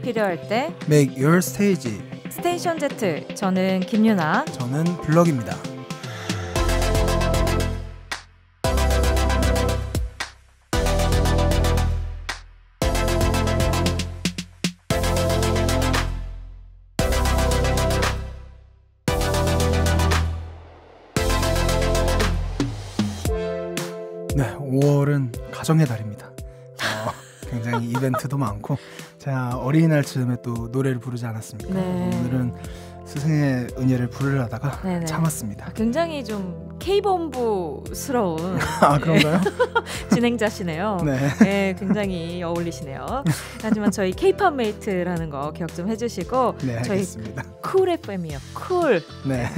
필요할 때 Make Your Stage 스테이션 Z 저는 김유나 저는 블럭입니다 5월은 가정의 달입니다. 어, 굉장히 이벤트도 많고 제가 어린이날 즈음에 또 노래를 부르지 않았습니까? 네. 오늘은 스승의 은혜를 부르려다가 네네. 참았습니다. 아, 굉장히 좀 K본부스러운 아 그런가요? 진행자시네요. 네. 네. 굉장히 어울리시네요. 하지만 저희 K팝 메이트라는 거 기억 좀 해주시고 네, 알겠습니다. 쿨 FM이요. 쿨. 네.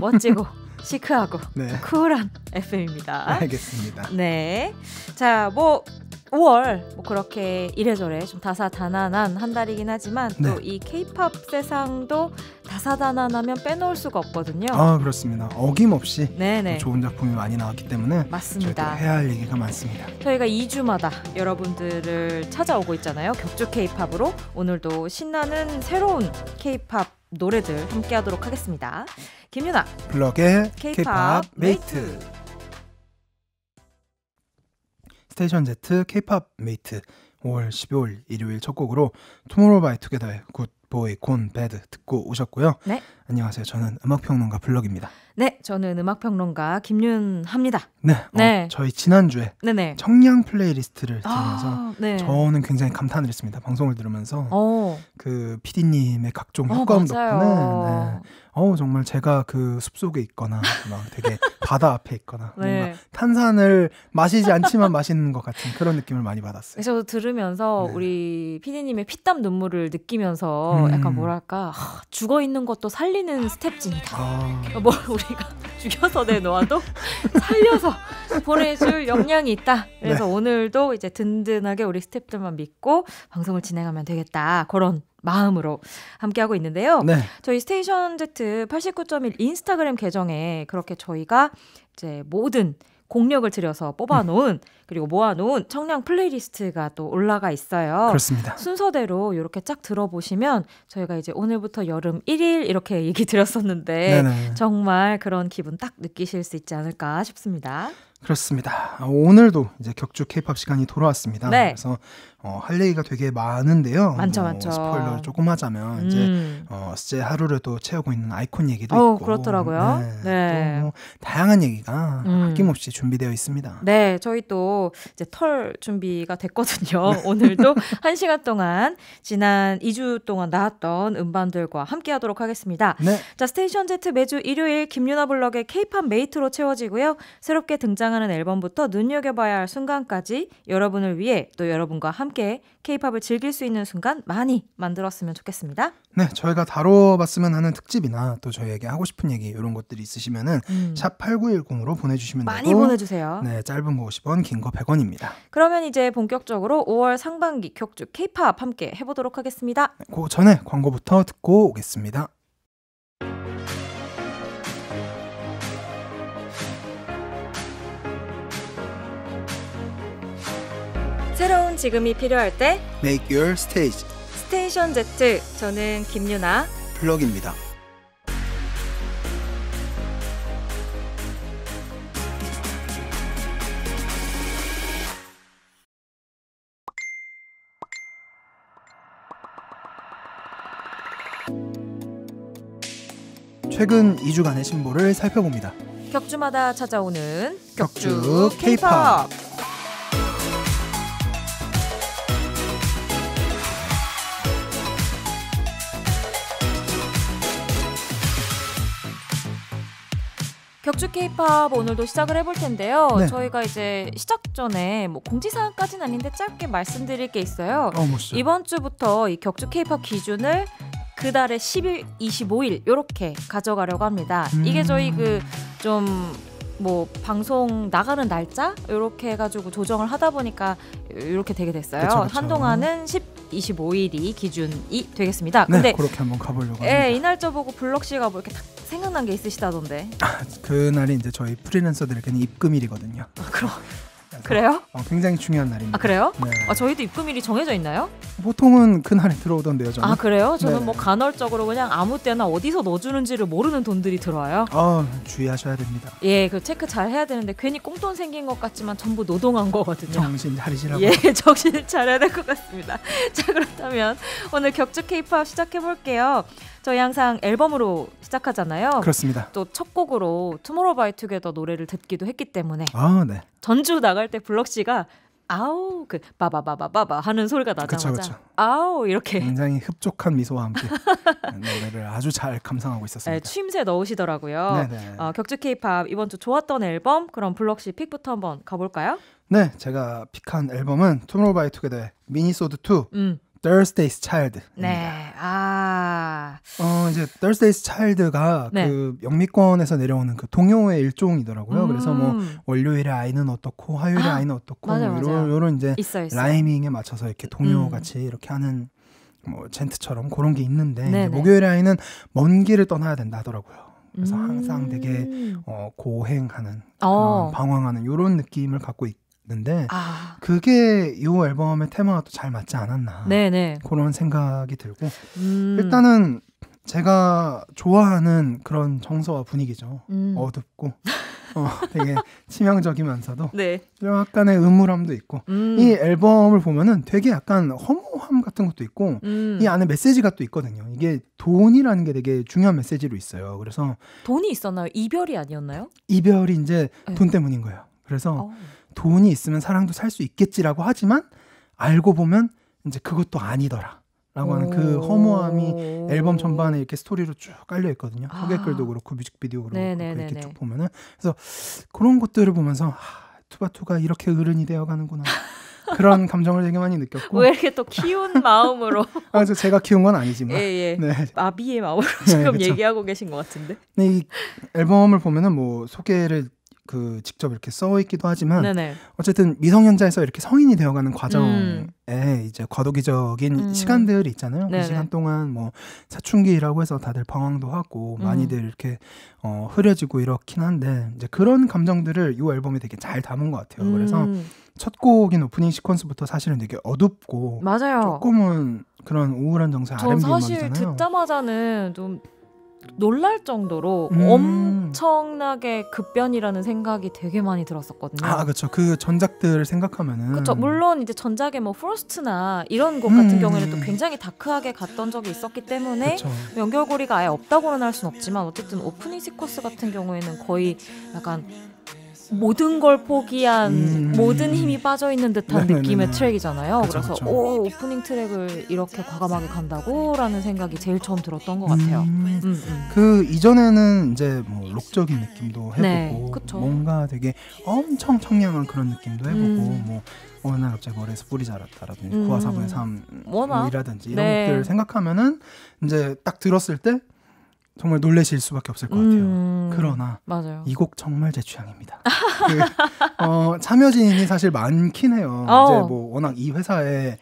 멋지고. 시크하고 네. 쿨한 FM입니다. 알겠습니다. 네. 자, 뭐 5월 뭐 그렇게 이래저래 좀 다사다난한 한 달이긴 하지만 네. 또이 케이팝 세상도 다사다난하면 빼놓을 수가 없거든요. 아 그렇습니다. 어김없이 네네. 네. 좋은 작품이 많이 나왔기 때문에 맞습니다. 해야 할 얘기가 많습니다. 저희가 2주마다 여러분들을 찾아오고 있잖아요. 격주 케팝으로 오늘도 신나는 새로운 케팝 노래들 함께하도록 하겠습니다. 김윤아 블럭의 케이팝 메이트. 스테이션 Z K-팝 메이트 5월 12월 일요일 첫 곡으로 투모로우 바이 투게더의 굿 보이 곤 배드 듣고 오셨고요. 네. 안녕하세요. 저는 음악평론가 블럭입니다. 네, 저는 음악평론가 김윤합니다. 네, 어, 네. 저희 지난주에 네네. 청량 플레이리스트를 아, 들으면서 아, 네. 저는 굉장히 감탄을 했습니다. 방송을 들으면서 오. 어. 그 PD님의 각종 어, 효과음 덕분에 네. 어 정말 제가 그 숲속에 있거나 막 되게 바다 앞에 있거나 네. 뭔가 탄산을 마시지 않지만 마시는 것 같은 그런 느낌을 많이 받았어요. 저도 들으면서 네. 우리 PD님의 피땀 눈물을 느끼면서 음. 약간 뭐랄까 하, 죽어 있는 것도 살리 살리는 스텝진이다. 아... 어, 뭐 우리가 죽여서 내놓아도 살려서 보내줄 역량이 있다. 그래서 네. 오늘도 이제 든든하게 우리 스텝들만 믿고 방송을 진행하면 되겠다. 그런 마음으로 함께하고 있는데요. 네. 저희 스테이션 Z 89.1 인스타그램 계정에 그렇게 저희가 이제 모든 공력을 들여서 뽑아놓은 그리고 모아놓은 청량 플레이리스트가 또 올라가 있어요. 그렇습니다. 순서대로 이렇게 쫙 들어보시면 저희가 이제 오늘부터 여름 1일 이렇게 얘기 드렸었는데 네네. 정말 그런 기분 딱 느끼실 수 있지 않을까 싶습니다. 그렇습니다. 오늘도 이제 격주 케이팝 시간이 돌아왔습니다. 네. 그래서 어, 할 얘기가 되게 많은데요. 많죠, 뭐, 많죠. 스포일러 조금 하자면 음. 이제 어, 제 하루를 또 채우고 있는 아이콘 얘기도 어, 있고 그렇더라고요. 네, 네. 뭐 다양한 얘기가 음. 아낌없이 준비되어 있습니다. 네, 저희 또 이제 털 준비가 됐거든요. 네. 오늘도 한 시간 동안 지난 2주 동안 나왔던 음반들과 함께하도록 하겠습니다. 네. 자, 스테이션 Z 매주 일요일 김유나 블럭의 K-팝 메이트로 채워지고요. 새롭게 등장하는 앨범부터 눈여겨봐야 할 순간까지 여러분을 위해 또 여러분과 함께 함께 케이팝을 즐길 수 있는 순간 많이 만들었으면 좋겠습니다. 네, 저희가 다뤄봤으면 하는 특집이나 또 저희에게 하고 싶은 얘기 이런 것들이 있으시면은 음. 8910으로 보내주시면 많이 되고, 보내주세요. 네, 짧은 거 50원, 긴 거 100원입니다. 그러면 이제 본격적으로 5월 상반기 격주 케팝 함께 해보도록 하겠습니다. 네, 그 전에 광고부터 듣고 오겠습니다. 지금 이 필요할 때 Make Your Stage 스테이션 Z 저는 김유나 플럭입니다. 최근 2주간의 신보를 살펴봅니다. 격주마다 찾아오는 격주 K-pop. 격주 케이팝 오늘도 시작을 해볼 텐데요. 네. 저희가 이제 시작 전에 뭐 공지사항까지는 아닌데 짧게 말씀드릴 게 있어요. 어, 이번 주부터 이 격주 케이팝 기준을 그 달에 10일, 25일 요렇게 가져가려고 합니다. 음. 이게 저희 그좀 뭐 방송 나가는 날짜 이렇게 해가지고 조정을 하다 보니까 이렇게 되게 됐어요. 그쵸, 그쵸. 한동안은 10, 25일이 기준이 되겠습니다. 네, 근데 그렇게 한번 가보려고 예, 합니다. 이 날짜 보고 블럭 씨가 뭐 이렇게 딱 생각난 게 있으시다던데. 아, 그 날이 이제 저희 프리랜서들에게는 입금일이거든요. 아, 그럼 그래요? 어, 굉장히 중요한 날입니다. 아 그래요? 네. 아 저희도 입금일이 정해져 있나요? 보통은 그날에 들어오던데요. 저는. 아 그래요? 저는 네. 뭐 간헐적으로 그냥 아무 때나 어디서 넣어주는지를 모르는 돈들이 들어와요. 어 주의하셔야 됩니다. 예, 그 체크 잘 해야 되는데 괜히 꽁돈 생긴 것 같지만 전부 노동한 거거든요. 정신 차리시라고. 예, 정신 차려야 될 것 같습니다. 자 그렇다면 오늘 격주 K-팝 시작해 볼게요. 저희 항상 앨범으로 시작하잖아요. 그렇습니다. 또 첫 곡으로 투모로우바이투게더 노래를 듣기도 했기 때문에 아, 네. 전주 나갈 때 블럭 씨가 아우 그 바바바바바바 하는 소리가 나자마자 그쵸, 그쵸. 아우 이렇게 굉장히 흡족한 미소와 함께 노래를 아주 잘 감상하고 있었습니다. 네, 취임새 넣으시더라고요. 어, 격주 K-팝 이번 주 좋았던 앨범 그럼 블럭씨 픽부터 한번 가볼까요? 네, 제가 픽한 앨범은 투모로우바이투게더의 미니소드 2. 음. Thursday's Child입니다. 네. 아. 어, 이제 Thursday's Child가 네. 그 영미권에서 내려오는 그 동요의 일종이더라고요. 음. 그래서 뭐 월요일에 아이는 어떻고 화요일에 아. 이는 어떻고 맞아요, 뭐 이런 요런 이제 있어, 있어. 라이밍에 맞춰서 이렇게 동요 음. 같이 음. 이렇게 하는 뭐 젠트처럼 그런 게 있는데 목요일에 아이는 먼 길을 떠나야 된다 더라고요 그래서 항상 음. 되게 어, 고행하는 어. 방황하는 요런 느낌을 갖고 있고 있는데 아. 그게 이 앨범의 테마와 또잘 맞지 않았나 네네. 그런 생각이 들고 음. 일단은 제가 좋아하는 그런 정서와 분위기죠 음. 어둡고 어, 되게 치명적이면서도 네. 약간의 음울함도 있고 음. 이 앨범을 보면은 되게 약간 허무함 같은 것도 있고 음. 이 안에 메시지가 또 있거든요. 이게 돈이라는 게 되게 중요한 메시지로 있어요. 그래서 돈이 있었나요? 이별이 아니었나요? 이별이 이제 네. 돈 때문인 거예요. 그래서 어. 돈이 있으면 사랑도 살 수 있겠지라고 하지만 알고 보면 이제 그것도 아니더라. 라고 하는 그 허무함이 앨범 전반에 이렇게 스토리로 쭉 깔려 있거든요. 소개글도 아. 그렇고 뮤직비디오 그렇고 네네네네. 이렇게 쭉 보면은 그래서 그런 것들을 보면서 아, 투바투가 이렇게 어른이 되어가는구나. 그런 감정을 되게 많이 느꼈고 왜 이렇게 또 키운 마음으로 아, 제가 키운 건 아니지만 예, 예. 네. 마비의 마음으로 네, 지금 네, 그렇죠. 얘기하고 계신 것 같은데 네, 이 앨범을 보면은 뭐 소개를 그 직접 이렇게 써 있기도 하지만 네네. 어쨌든 미성년자에서 이렇게 성인이 되어가는 과정에 음. 이제 과도기적인 음. 시간들이 있잖아요. 그 네네. 그 시간 동안 뭐 사춘기라고 해서 다들 방황도 하고 음. 많이들 음. 이렇게 어, 흐려지고 이렇긴 한데 이제 그런 감정들을 이 앨범이 되게 잘 담은 것 같아요. 그래서 음. 첫 곡인 오프닝 시퀀스부터 사실은 되게 어둡고 맞아요. 조금은 그런 우울한 정서 저 R&B 사실 음악이잖아요. 듣자마자는 좀 놀랄 정도로 음. 엄청나게 급변이라는 생각이 되게 많이 들었었거든요. 아 그렇죠. 그 전작들 생각하면은 그렇죠. 물론 이제 전작의 뭐 프로스트나 이런 곳 같은 음. 경우에는 또 굉장히 다크하게 갔던 적이 있었기 때문에 그쵸. 연결고리가 아예 없다고는 할 수는 없지만 어쨌든 오프닝 시퀀스 같은 경우에는 거의 약간 모든 걸 포기한 음. 모든 힘이 빠져 있는 듯한 네, 네 느낌의 네, 네. 트랙이잖아요. 그쵸, 그래서 그쵸. 오 오프닝 트랙을 이렇게 과감하게 간다고라는 생각이 제일 처음 들었던 것 같아요. 음. 음, 음. 그 이전에는 이제 뭐 록적인 느낌도 해보고 네, 뭔가 되게 엄청 청량한 그런 느낌도 해보고 음. 뭐 어느 날 갑자기 머리에 뿌리 자랐다라든지 음. 구화사분의 삶이라든지 뭐 이런 네. 것들 생각하면은 이제 딱 들었을 때 정말 놀래실 수밖에 없을 것 같아요. 음... 그러나 맞아요. 이곡 정말 제 취향입니다. 그, 어, 참여진이 사실 많긴 해요. 어. 이제 뭐 워낙 이 회사에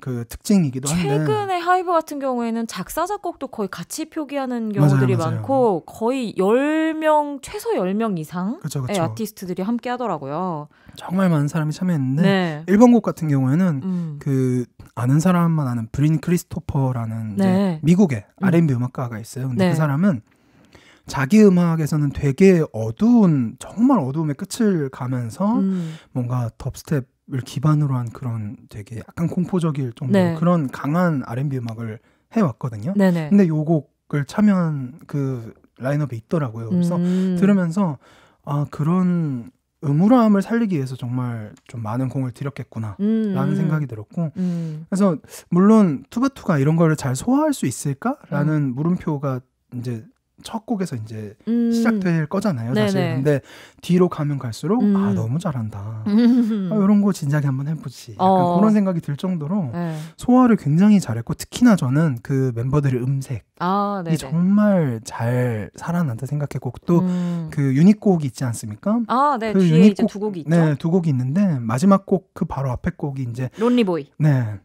그 특징이기도 최근에 한데 최근에 하이브 같은 경우에는 작사 작곡도 거의 같이 표기하는 경우들이 맞아요, 맞아요. 많고 거의 10명 최소 10명 이상 그쵸, 그쵸. 아티스트들이 함께 하더라고요. 정말 많은 사람이 참여했는데 네. 1번 곡 같은 경우에는 음. 그 아는 사람만 아는 브린 크리스토퍼라는 네. 미국의 음. R&B 음. 악가가 있어요. 근데 네. 그 사람은 자기 음악에서는 되게 어두운 정말 어두움의 끝을 가면서 음. 뭔가 덥스텝 를 기반으로 한 그런 되게 약간 공포적일 정도 네. 그런 강한 R&B 음악을 해왔거든요. 네네. 근데 요 곡을 참여한 그 라인업에 있더라고요. 그래서 음. 들으면서 아 그런 음울함을 살리기 위해서 정말 좀 많은 공을 들였겠구나라는 음. 음. 생각이 들었고 음. 그래서 물론 투바투가 이런 거를 잘 소화할 수 있을까라는 음. 물음표가 이제 첫 곡에서 이제 음. 시작될 거잖아요, 사실. 네네. 근데 뒤로 가면 갈수록 음. 아 너무 잘한다. 음. 아, 이런 거 진작에 한번 해보지. 약간 어. 그런 생각이 들 정도로 네. 소화를 굉장히 잘했고 특히나 저는 그 멤버들의 음색이 아, 정말 잘 살아난다 생각했고 또그 음. 유닛곡이 있지 않습니까? 아, 네. 그 뒤에 이제 두 곡이 네, 있죠. 네, 두 곡이 있는데 마지막 곡 그 바로 앞에 곡이 이제 론리보이. 네.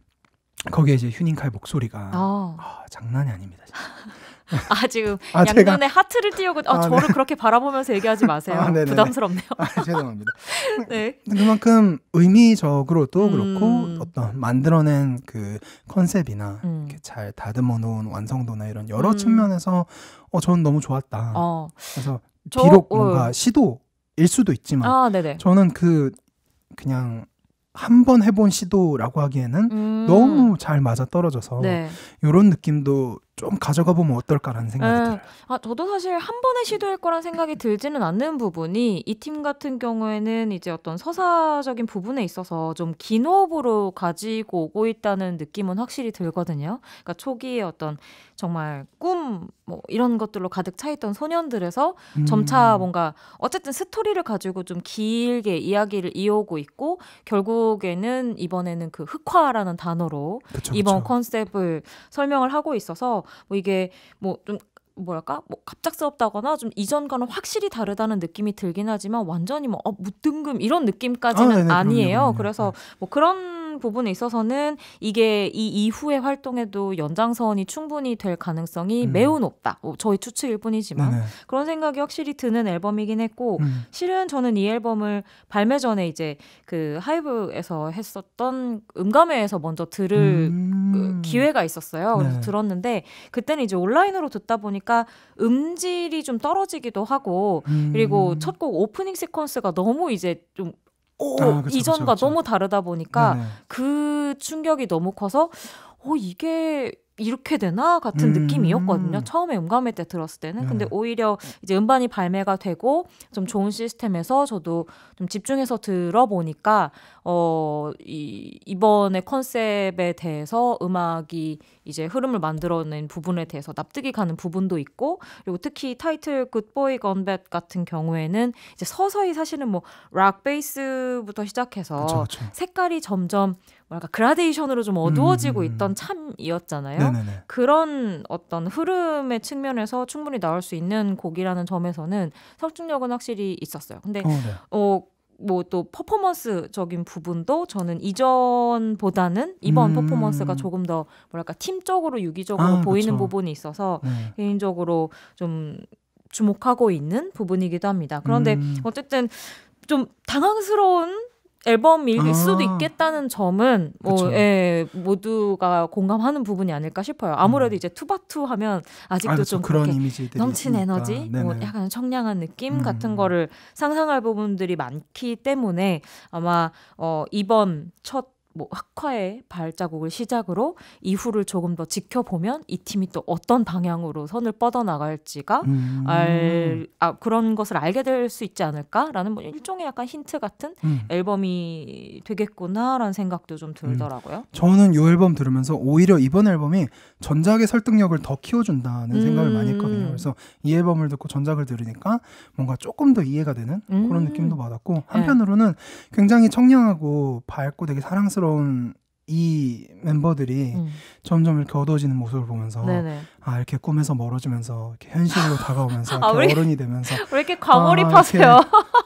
거기에 이제 휴닝카의 목소리가 아, 아 장난이 아닙니다. 진짜. 아 지금 아, 양면에 제가... 하트를 띄우고 어, 아, 아, 저를 네. 그렇게 바라보면서 얘기하지 마세요. 아, 부담스럽네요. 아, 죄송합니다. 네. 그만큼 의미적으로도 음. 그렇고 음. 어떤 만들어낸 그 컨셉이나 음. 잘 다듬어 놓은 완성도나 이런 여러 음. 측면에서 어 저는 너무 좋았다. 어. 그래서 저, 비록 어. 뭔가 어. 시도일 수도 있지만 아, 저는 그 그냥 한 번 해본 시도라고 하기에는 음. 너무 잘 맞아 떨어져서 네. 이런 느낌도 좀 가져가 보면 어떨까라는 생각이 네. 들어요. 아, 저도 사실 한 번에 시도할 거란 생각이 들지는 않는 부분이 이 팀 같은 경우에는 이제 어떤 서사적인 부분에 있어서 좀 긴 호흡으로 가지고 오고 있다는 느낌은 확실히 들거든요. 그러니까 초기에 어떤 정말 꿈 뭐 이런 것들로 가득 차 있던 소년들에서 음. 점차 뭔가 어쨌든 스토리를 가지고 좀 길게 이야기를 이어오고 있고 결국에는 이번에는 그 흑화라는 단어로 그쵸, 이번 그쵸. 컨셉을 설명을 하고 있어서 뭐 이게 뭐 좀 뭐랄까 뭐 갑작스럽다거나 좀 이전과는 확실히 다르다는 느낌이 들긴 하지만 완전히 뭐 어, 무등금 이런 느낌까지는 아, 니에요 그래서 네. 뭐 그런 부분에 있어서는 이게 이 이후의 활동에도 연장선이 충분히 될 가능성이 음. 매우 높다. 뭐 저희 추측일 뿐이지만 네네. 그런 생각이 확실히 드는 앨범이긴 했고 음. 실은 저는 이 앨범을 발매 전에 이제 그 하이브에서 했었던 음감회에서 먼저 들을 음. 그 음. 기회가 있었어요. 그래서 네. 들었는데 그때는 이제 온라인으로 듣다 보니까 음질이 좀 떨어지기도 하고 음. 그리고 첫 곡 오프닝 시퀀스가 너무 이제 좀 오, 아, 그쵸, 이전과 그쵸, 그쵸. 너무 다르다 보니까 네네. 그 충격이 너무 커서 어 이게 이렇게 되나 같은 음. 느낌이었거든요. 처음에 음감회 때 들었을 때는. 근데 네. 오히려 이제 음반이 발매가 되고 좀 좋은 시스템에서 저도 좀 집중해서 들어보니까 어, 이, 이번에 컨셉에 대해서 음악이 이제 흐름을 만들어낸 부분에 대해서 납득이 가는 부분도 있고 그리고 특히 타이틀 굿보이 건뱃 같은 경우에는 이제 서서히 사실은 뭐락 베이스부터 시작해서 그쵸, 그쵸. 색깔이 점점 뭐랄까 그라데이션으로 좀 어두워지고 음, 있던 참이었잖아요. 네네네. 그런 어떤 흐름의 측면에서 충분히 나올 수 있는 곡이라는 점에서는 설득력은 확실히 있었어요. 근데 어, 네. 어 뭐또 퍼포먼스적인 부분도 저는 이전보다는 이번 음. 퍼포먼스가 조금 더 뭐랄까 팀적으로 유기적으로 아, 보이는 그쵸. 부분이 있어서 네. 개인적으로 좀 주목하고 있는 부분이기도 합니다. 그런데 음. 어쨌든 좀 당황스러운 앨범일 아. 수도 있겠다는 점은 뭐 예, 모두가 공감하는 부분이 아닐까 싶어요. 아무래도 음. 이제 투바투 하면 아직도 아, 좀 그런 이미지들이 넘친 있으니까. 에너지, 뭐 약간 청량한 느낌 음. 같은 거를 상상할 부분들이 많기 때문에 아마 어 이번 첫뭐 학화의 발자국을 시작으로 이후를 조금 더 지켜보면 이 팀이 또 어떤 방향으로 선을 뻗어나갈지가 음. 알, 아, 그런 것을 알게 될 수 있지 않을까라는 뭐 일종의 약간 힌트 같은 음. 앨범이 되겠구나라는 생각도 좀 음. 들더라고요. 음. 저는 이 앨범 들으면서 오히려 이번 앨범이 전작의 설득력을 더 키워준다는 생각을 많이 했거든요. 음. 그래서 이 앨범을 듣고 전작을 들으니까 뭔가 조금 더 이해가 되는 그런 음. 느낌도 받았고 네. 한편으로는 굉장히 청량하고 밝고 되게 사랑스러운 사랑스러운 이 멤버들이 음. 점점 이렇게 어지는 모습을 보면서 네네. 아 이렇게 꿈에서 멀어지면서 이렇게 현실로 다가오면서 이렇게 아, 우 어른이 되면서 왜 이렇게 아, 과몰입하세요? 아,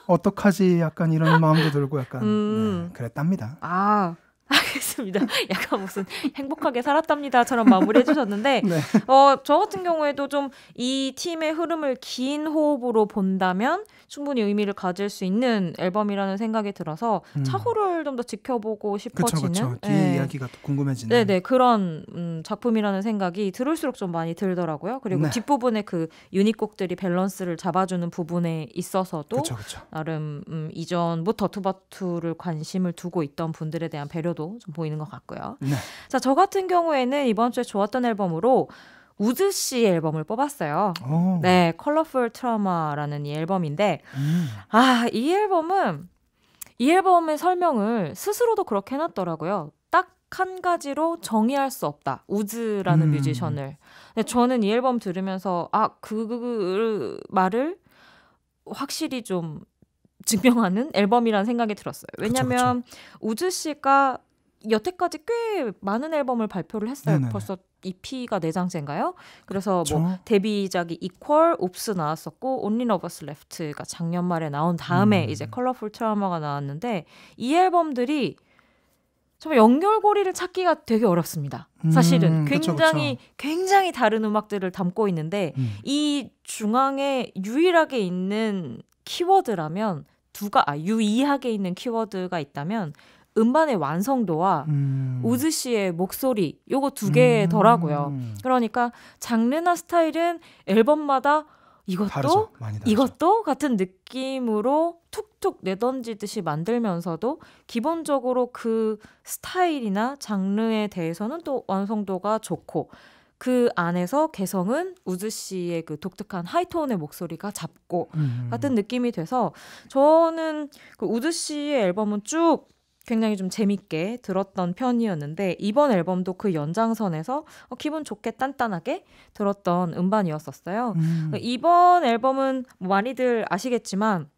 어떡하지? 약간 이런 마음도 들고 약간 음. 네, 그랬답니다. 아 알겠습니다. 약간 무슨 행복하게 살았답니다처럼 마무리해 주셨는데 네. 어저 같은 경우에도 좀 이 팀의 흐름을 긴 호흡으로 본다면 충분히 의미를 가질 수 있는 앨범이라는 생각이 들어서 음. 차후를 좀 더 지켜보고 싶어지는 그쵸, 그쵸. 뒤에 네. 이야기가 또 궁금해지는 네네 네. 그런 음, 작품이라는 생각이 들을수록 좀 많이 들더라고요. 그리고 네. 뒷부분에 그 유닛곡들이 밸런스를 잡아주는 부분에 있어서도 그쵸, 나름 음, 이전부터 투바투를 관심을 두고 있던 분들에 대한 배려도 좀 보이는 것 같고요. 네. 자저 같은 경우에는 이번 주에 좋았던 앨범으로 우즈 씨 앨범을 뽑았어요. 오. 어. 네, 컬러풀 트라마라는 이 앨범인데 음. 아, 이 앨범은 이 앨범의 설명을 스스로도 그렇게 해 놨더라고요. 딱 한 가지로 정의할 수 없다. 우즈라는 음. 뮤지션을. 근 저는 이 앨범 들으면서 아, 그, 그, 그, 그 말을 확실히 좀 증명하는 앨범이라는 생각이 들었어요. 왜냐면 우즈 씨가 여태까지 꽤 많은 앨범을 발표를 했어요. 네네 벌써 EP가 4장째인가요? 그래서 뭐 그쵸? 뭐 데뷔작이 이퀄, 옵스 나왔었고 온리 러버스 레프트가 작년 말에 나온 다음에 음. 이제 컬러풀 트라우마가 나왔는데 이 앨범들이 정말 연결고리를 찾기가 되게 어렵습니다. 음, 사실은 음, 굉장히 그쵸. 굉장히 다른 음악들을 담고 있는데 음. 이 중앙에 유일하게 있는 키워드라면 두가 아, 유의하게 있는 키워드가 있다면 음반의 완성도와 음. 우즈 씨의 목소리 요거 두 개더라고요. 음. 그러니까 장르나 스타일은 앨범마다 이것도 다르죠. 이것도 같은 느낌으로 툭툭 내던지듯이 만들면서도 기본적으로 그 스타일이나 장르에 대해서는 또 완성도가 좋고 그 안에서 개성은 우즈 씨의 그 독특한 하이톤의 목소리가 잡고 음. 같은 느낌이 돼서 저는 그 우즈 씨의 앨범은 쭉 굉장히 좀 재밌게 들었던 편이었는데 이번 앨범도 그 연장선에서 어, 기분 좋게 단단하게 들었던 음반이었었어요. 음. 그러니까 이번 앨범은 뭐 많이들 아시겠지만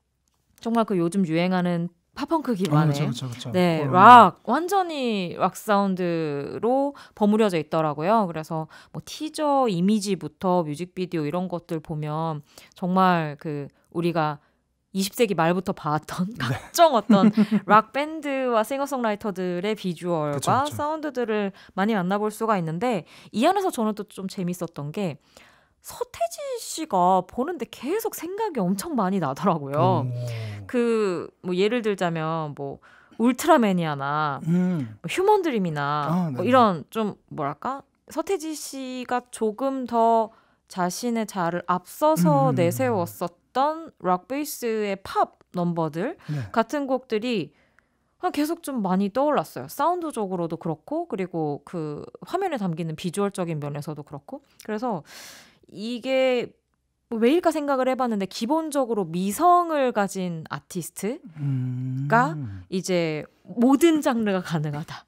정말 그 요즘 유행하는 팝펑크 어, 기반의 어, 그렇죠, 네, 어, 음. 락 완전히 락 사운드로 버무려져 있더라고요. 그래서 뭐 티저 이미지부터 뮤직비디오 이런 것들 보면 정말 그 우리가 20세기 말부터 봐왔던 네. 각종 어떤 락 밴드와 싱어송라이터들의 비주얼과 그쵸, 그쵸. 사운드들을 많이 만나볼 수가 있는데 이 안에서 저는 또 좀 재밌었던 게 서태지 씨가 보는데 계속 생각이 엄청 많이 나더라고요. 그 뭐 예를 들자면 뭐울트라맨이아나 음. 뭐 휴먼드림이나 아, 뭐 이런 좀 뭐랄까 서태지 씨가 조금 더 자신의 자를 앞서서 음. 내세웠었. 나던락 베이스의 팝 넘버들 네. 같은 곡들이 계속 좀 많이 떠올랐어요. 사운드적으로도 그렇고 그리고 그 화면에 담기는 비주얼적인 면에서도 그렇고 그래서 이게 왜일까 뭐 생각을 해봤는데 기본적으로 미성을 가진 아티스트가 음. 이제 모든 장르가 가능하다.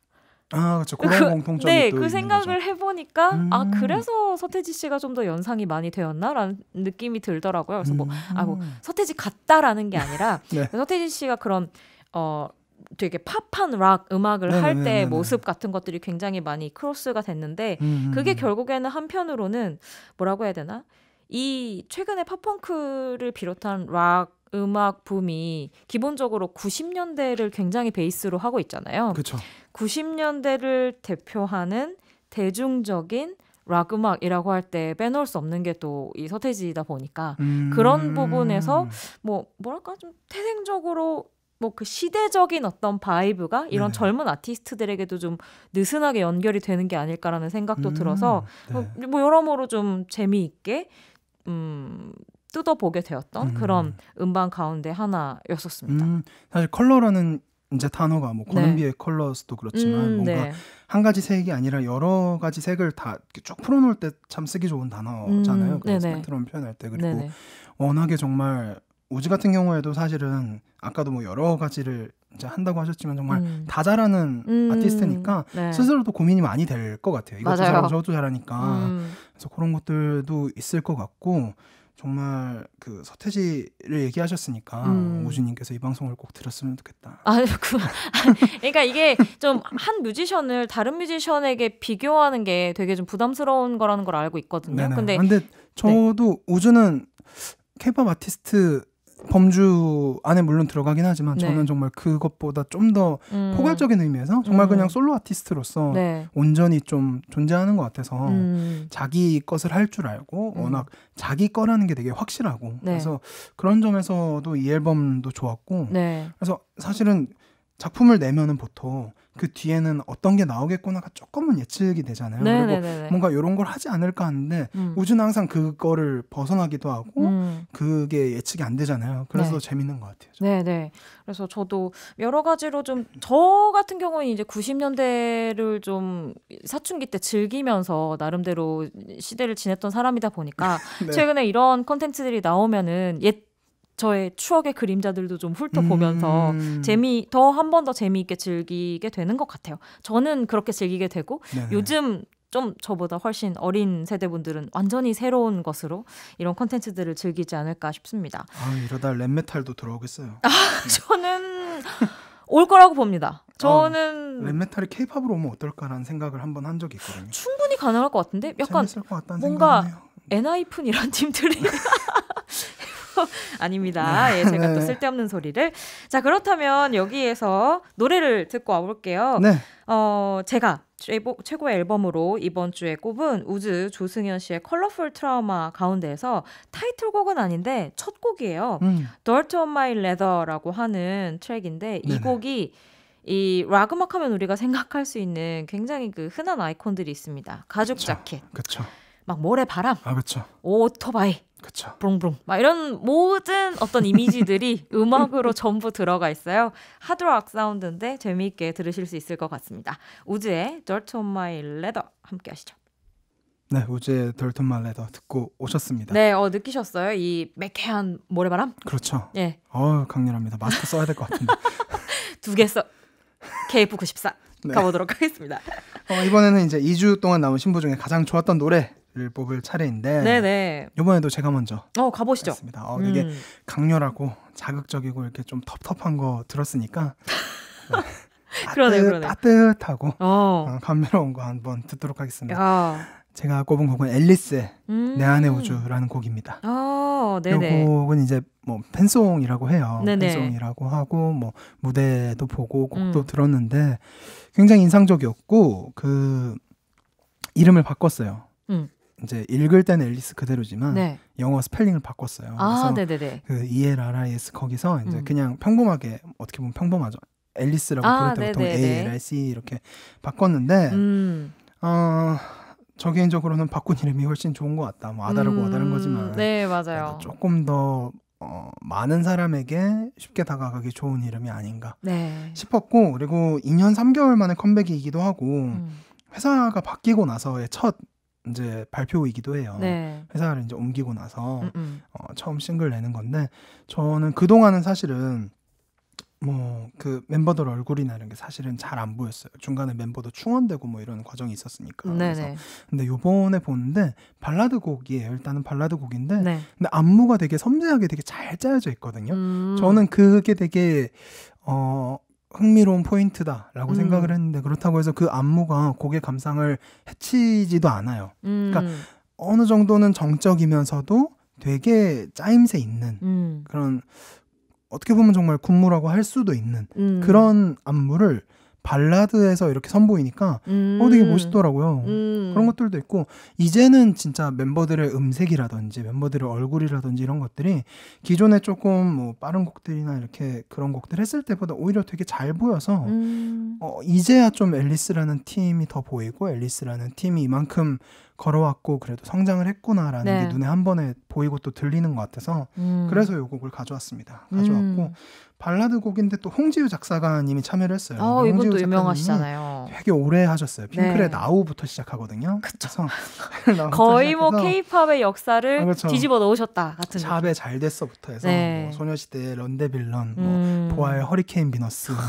아, 그렇죠. 그 그런 그, 공통점이 네, 그 생각을 거죠. 해보니까 아, 음. 아 그래서 서태지 씨가 좀 더 연상이 많이 되었나라는 느낌이 들더라고요. 그래서 뭐 아뭐 음. 아, 뭐 서태지 같다라는 게 아니라 네. 그 서태지 씨가 그런 어 되게 팝한 락 음악을 할 때 모습 같은 것들이 굉장히 많이 크로스가 됐는데 음. 그게 결국에는 한편으로는 뭐라고 해야 되나 이 최근에 팝펑크를 비롯한 락 음악 붐이 기본적으로 90년대를 굉장히 베이스로 하고 있잖아요. 그렇죠. 90년대를 대표하는 대중적인 락 음악이라고 할 때 빼놓을 수 없는 게 또 이 서태지다 이 보니까 음. 그런 부분에서 뭐 뭐랄까 좀 태생적으로 뭐 그 시대적인 어떤 바이브가 이런 네. 젊은 아티스트들에게도 좀 느슨하게 연결이 되는 게 아닐까라는 생각도 음. 들어서 네. 뭐, 뭐 여러모로 좀 재미있게 음 뜯어보게 되었던 음. 그런 음반 가운데 하나였었습니다. 음, 사실 컬러라는 이제 단어가뭐 네. 콜롬비아의 컬러스도 그렇지만 음, 뭔가 네. 한 가지 색이 아니라 여러 가지 색을 다 쭉 풀어놓을 때 참 쓰기 좋은 단어잖아요. 음, 그 스펙트럼 표현할 때 그리고 네네. 워낙에 정말 우즈 같은 경우에도 사실은 아까도 뭐 여러 가지를 이제 한다고 하셨지만 정말 음. 다 잘하는 음. 아티스트니까 네. 스스로도 고민이 많이 될 것 같아요. 이것도 맞아요. 잘하고 저것도 잘하니까. 음. 그래서 그런 것들도 있을 것 같고 정말 그 서태지를 얘기하셨으니까 음. 오주님께서 이 방송을 꼭 들었으면 좋겠다. 아, 그, 그러니까 이게 좀 한 뮤지션을 다른 뮤지션에게 비교하는 게 되게 좀 부담스러운 거라는 걸 알고 있거든요. 네네. 근데, 아, 근데 네. 저도 네. 우주는 케이팝 아티스트 범주 안에 물론 들어가긴 하지만 네. 저는 정말 그것보다 좀더 음. 포괄적인 의미에서 정말 음. 그냥 솔로 아티스트로서 네. 온전히 좀 존재하는 것 같아서 음. 자기 것을 할 줄 알고 음. 워낙 자기 거라는 게 되게 확실하고 네. 그래서 그런 점에서도 이 앨범도 좋았고 네. 그래서 사실은 작품을 내면은 보통 그 뒤에는 어떤 게 나오겠구나가 조금은 예측이 되잖아요. 네네네네. 그리고 뭔가 이런 걸 하지 않을까 하는데 음. 우주는 항상 그거를 벗어나기도 하고 음. 그게 예측이 안 되잖아요. 그래서 네. 재밌는 것 같아요. 네, 네. 그래서 저도 여러 가지로 좀 저 같은 경우는 이제 90년대를 좀 사춘기 때 즐기면서 나름대로 시대를 지냈던 사람이다 보니까 네. 최근에 이런 컨텐츠들이 나오면은 옛 저의 추억의 그림자들도 좀 훑어보면서 음. 재미 더 한 번 더 재미있게 즐기게 되는 것 같아요. 저는 그렇게 즐기게 되고 네네. 요즘 좀 저보다 훨씬 어린 세대분들은 완전히 새로운 것으로 이런 콘텐츠들을 즐기지 않을까 싶습니다. 아, 이러다 랩메탈도 들어오겠어요. 아, 저는 올 거라고 봅니다. 저는 어, 랩메탈이 케이팝으로 오면 어떨까라는 생각을 한 번 한 적이 있거든요. 충분히 가능할 것 같은데 약간 것 뭔가 엔하이픈이란 팀들이 아닙니다. 네. 예, 제가 또 네. 쓸데없는 소리를. 자, 그렇다면 여기에서 노래를 듣고 와볼게요. 네. 어, 제가 최고, 최고의 앨범으로 이번 주에 꼽은 우즈 조승현 씨의 컬러풀 트라우마 가운데에서 타이틀곡은 아닌데 첫 곡이에요. 음. Dirt on My Leather라고 하는 트랙인데 네네. 이 곡이 이 락음악 하면 우리가 생각할 수 있는 굉장히 그 흔한 아이콘들이 있습니다. 가죽 그쵸, 자켓. 그쵸. 막 모래바람. 아, 그쵸. 오토바이. 그쵸. 브롱브롱 막 이런 모든 어떤 이미지들이 음악으로 전부 들어가 있어요. 하드락 사운드인데 재미있게 들으실 수 있을 것 같습니다. 우즈의 Dirt on My Leather 함께 하시죠. 네, 우주의 덜톤 말레더 듣고 오셨습니다. 네, 어 느끼셨어요? 이 매캐한 모래바람? 그렇죠. 예. 어 강렬합니다. 마스크 써야 될 것 같은데. 두 개 써. KF94 네. 가보도록 하겠습니다. 어, 이번에는 이제 2주 동안 남은 신부 중에 가장 좋았던 노래 를 뽑을 차례인데 네네. 이번에도 제가 먼저 어 가보시죠. 습니다 어, 되게 음. 강렬하고 자극적이고 이렇게 좀 텁텁한 거 들었으니까 따뜻, 그러네요, 그러네요. 따뜻하고 어. 어, 감미로운 거 한번 듣도록 하겠습니다. 야. 아. 제가 꼽은 곡은 앨리스의 음. 내 안의 우주라는 곡입니다. 어, 아, 이 곡은 이제 뭐 팬송이라고 해요. 네네. 팬송이라고 하고 뭐 무대도 보고 곡도 음. 들었는데 굉장히 인상적이었고 그 이름을 바꿨어요. 음. 이제 읽을 때는 앨리스 그대로지만 네. 영어 스펠링을 바꿨어요. 아, 그래서 네네네. 그 ELRIS 거기서 이제 음. 그냥 평범하게 어떻게 보면 평범하죠. 앨리스라고 아, 부를 때 네네네. 보통 ALIC 이렇게 바꿨는데 음. 어, 저 개인적으로는 바꾼 이름이 훨씬 좋은 것 같다. 뭐 아다르고 음. 아다른 거지만 네 맞아요. 조금 더 어, 많은 사람에게 쉽게 다가가기 좋은 이름이 아닌가 네. 싶었고 그리고 2년 3개월 만에 컴백이기도 하고 음. 회사가 바뀌고 나서의 첫 이제 발표이기도 해요. 네. 회사를 이제 옮기고 나서 음, 음. 어, 처음 싱글 내는 건데 저는 뭐 그 동안은 사실은 뭐 그 멤버들 얼굴이나 이런 게 사실은 잘 안 보였어요. 중간에 멤버도 충원되고 뭐 이런 과정이 있었으니까. 네, 그래서 네. 근데 요번에 보는데 발라드 곡이에요. 일단은 발라드 곡인데 네. 근데 안무가 되게 섬세하게 되게 잘 짜여져 있거든요. 음. 저는 그게 되게 어 흥미로운 포인트다라고 음. 생각을 했는데 그렇다고 해서 그 안무가 곡의 감상을 해치지도 않아요. 그러니까 음. 그러니까 어느 정도는 정적이면서도 되게 짜임새 있는 음. 그런 어떻게 보면 정말 군무라고 할 수도 있는 음. 그런 안무를 발라드에서 이렇게 선보이니까 음. 어 되게 음. 멋있더라고요. 음. 그런 것들도 있고 이제는 진짜 멤버들의 음색이라든지 멤버들의 얼굴이라든지 이런 것들이 기존에 조금 뭐 빠른 곡들이나 이렇게 그런 곡들 했을 때보다 오히려 되게 잘 보여서 음. 어 이제야 좀 앨리스라는 팀이 더 보이고 앨리스라는 팀이 이만큼 걸어왔고 그래도 성장을 했구나라는 네. 게 눈에 한 번에 보이고 또 들리는 것 같아서 음. 그래서 요 곡을 가져왔습니다. 가져왔고 음. 발라드 곡인데 또홍지우 작사가님이 참여를 했어요. 어, 이것도 유명하시잖아요. 되게 오래 하셨어요. 핑클의 네. 나우부터 시작하거든요. 그쵸. 그 거의 뭐 케이팝의 역사를 아, 그렇죠. 뒤집어 넣으셨다 같은. 샵의 잘 됐어부터 해서 네. 뭐 소녀시대 런데빌런, 뭐 음. 보아의 허리케인 비너스. 뭐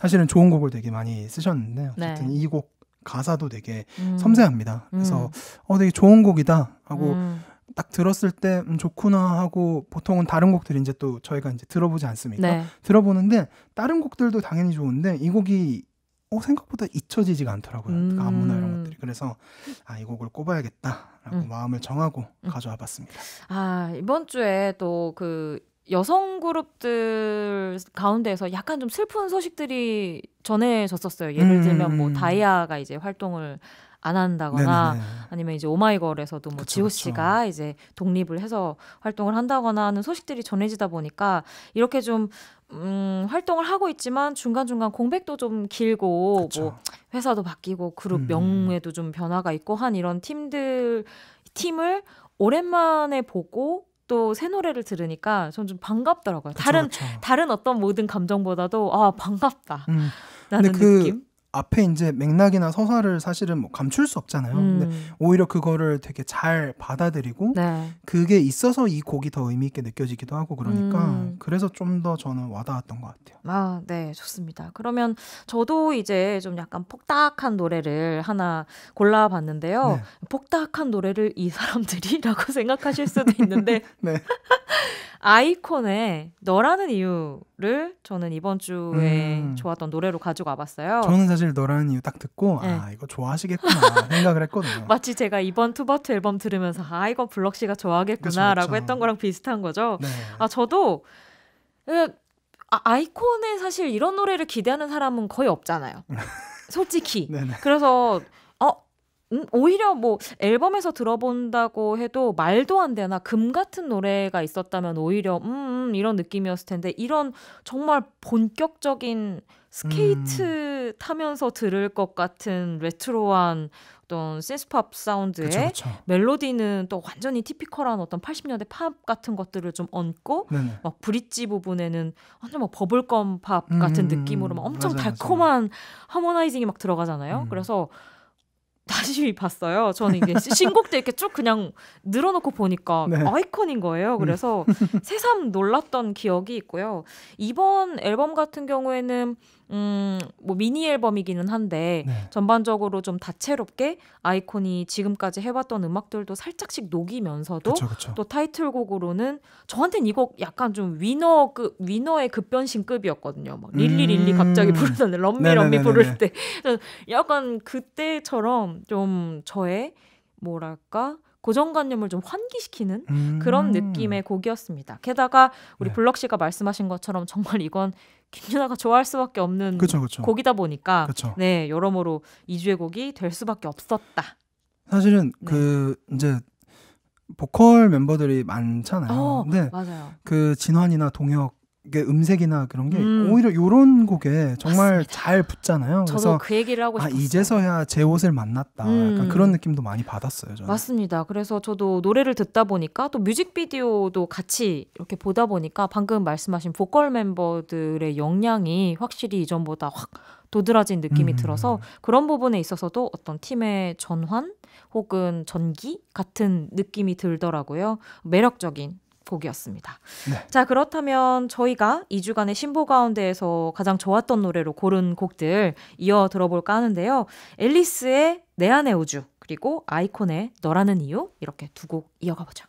사실은 좋은 곡을 되게 많이 쓰셨는데 네. 어쨌든 네. 이곡 가사도 되게 음. 섬세합니다. 그래서 음. 어 되게 좋은 곡이다 하고 음. 딱 들었을 때 음, 좋구나 하고 보통은 다른 곡들 이제 또 저희가 이제 들어보지 않습니까? 네. 들어보는데 다른 곡들도 당연히 좋은데 이 곡이 어, 생각보다 잊혀지지가 않더라고요. 음. 그 안무나 이런 것들이. 그래서 아, 이 곡을 꼽아야겠다라고 음. 마음을 정하고 음. 가져와 봤습니다. 아, 이번 주에 또 그 여성 그룹들 가운데에서 약간 좀 슬픈 소식들이 전해졌었어요. 예를 음, 들면 뭐 음. 다이아가 이제 활동을 안 한다거나 네네 아니면 이제 오마이걸에서도 뭐 지호 씨가 이제 독립을 해서 활동을 한다거나 하는 소식들이 전해지다 보니까 이렇게 좀 음, 활동을 하고 있지만 중간중간 공백도 좀 길고 뭐 회사도 바뀌고 그룹 음. 명예도 좀 변화가 있고 한 이런 팀들 팀을 오랜만에 보고 또 새 노래를 들으니까 전 좀 반갑더라고요. 그쵸, 다른 그쵸. 다른 어떤 모든 감정보다도 아 반갑다. 음. 나는 그 느낌. 앞에 이제 맥락이나 서사를 사실은 뭐 감출 수 없잖아요. 음. 근데 오히려 그거를 되게 잘 받아들이고 네. 그게 있어서 이 곡이 더 의미 있게 느껴지기도 하고 그러니까 음. 그래서 좀 더 저는 와닿았던 것 같아요. 아, 네, 좋습니다. 그러면 저도 이제 좀 약간 폭닥한 노래를 하나 골라봤는데요. 네. 폭닥한 노래를 이 사람들이라고 생각하실 수도 있는데 네. 아이콘의 너라는 이유를 저는 이번 주에 음. 좋았던 노래로 가지고 와봤어요. 저는 사실 사실 너라는 이유 딱 듣고 네. 아 이거 좋아하시겠구나 생각을 했거든요. 마치 제가 이번 투바투 앨범 들으면서 아 이거 블럭 씨가 좋아하겠구나라고 그렇죠. 했던 거랑 비슷한 거죠. 네. 아 저도 아, 이콘에 사실 이런 노래를 기대하는 사람은 거의 없잖아요. 솔직히. 네네. 그래서 어 음, 오히려 뭐 앨범에서 들어본다고 해도 말도 안 되나 금 같은 노래가 있었다면 오히려 음, 음 이런 느낌이었을 텐데 이런 정말 본격적인 스케이트 음. 타면서 들을 것 같은 레트로한 어떤 시스팝 사운드에 그쵸, 그쵸. 멜로디는 또 완전히 티피컬한 어떤 80년대 팝 같은 것들을 좀 얹고 네네. 막 브릿지 부분에는 완전 막 버블검 팝 같은 음, 음, 음, 느낌으로 막 엄청 맞아 달콤한 맞아 하모나이징이 막 들어가잖아요. 음. 그래서 다시 봤어요. 저는 이게 신곡도 이렇게 쭉 그냥 늘어놓고 보니까 네. 아이콘인 거예요. 그래서 음. 새삼 놀랐던 기억이 있고요. 이번 앨범 같은 경우에는 음뭐 미니 앨범이기는 한데 네. 전반적으로 좀 다채롭게 아이콘이 지금까지 해봤던 음악들도 살짝씩 녹이면서도 그쵸, 그쵸. 또 타이틀곡으로는 저한테는 이거 약간 좀 위너급 그, 위너의 급변신급이었거든요. 막 릴리 음... 릴리 갑자기 부르던 네, 네, 럼미 럼미 네, 부를 때 약간 그때처럼 좀 저의 뭐랄까 고정관념을 좀 환기시키는 음. 그런 느낌의 곡이었습니다. 게다가 우리 네. 블럭 씨가 말씀하신 것처럼 정말 이건 김윤아가 좋아할 수밖에 없는 그쵸, 그쵸. 곡이다 보니까 그쵸. 네 여러모로 이주의 곡이 될 수밖에 없었다. 사실은 네. 그 이제 보컬 멤버들이 많잖아요. 어, 근데 맞아요. 그 진환이나 동혁 음색이나 그런 게 음. 오히려 요런 곡에 정말 맞습니다. 잘 붙잖아요. 그래서 그 얘기를 하고 아, 싶었어요. 아, 이제서야 제 옷을 만났다. 음. 약간 그런 느낌도 많이 받았어요. 저는. 맞습니다. 그래서 저도 노래를 듣다 보니까 또 뮤직비디오도 같이 이렇게 보다 보니까 방금 말씀하신 보컬 멤버들의 역량이 확실히 이전보다 확 도드라진 느낌이 음. 들어서 그런 부분에 있어서도 어떤 팀의 전환 혹은 전기 같은 느낌이 들더라고요. 매력적인 곡이었습니다. 네. 자, 그렇다면 저희가 2주간의 신보 가운데에서 가장 좋았던 노래로 고른 곡들 이어 들어볼까 하는데요. 앨리스의 내 안의 우주 그리고 아이콘의 너라는 이유 이렇게 두 곡 이어가 보죠.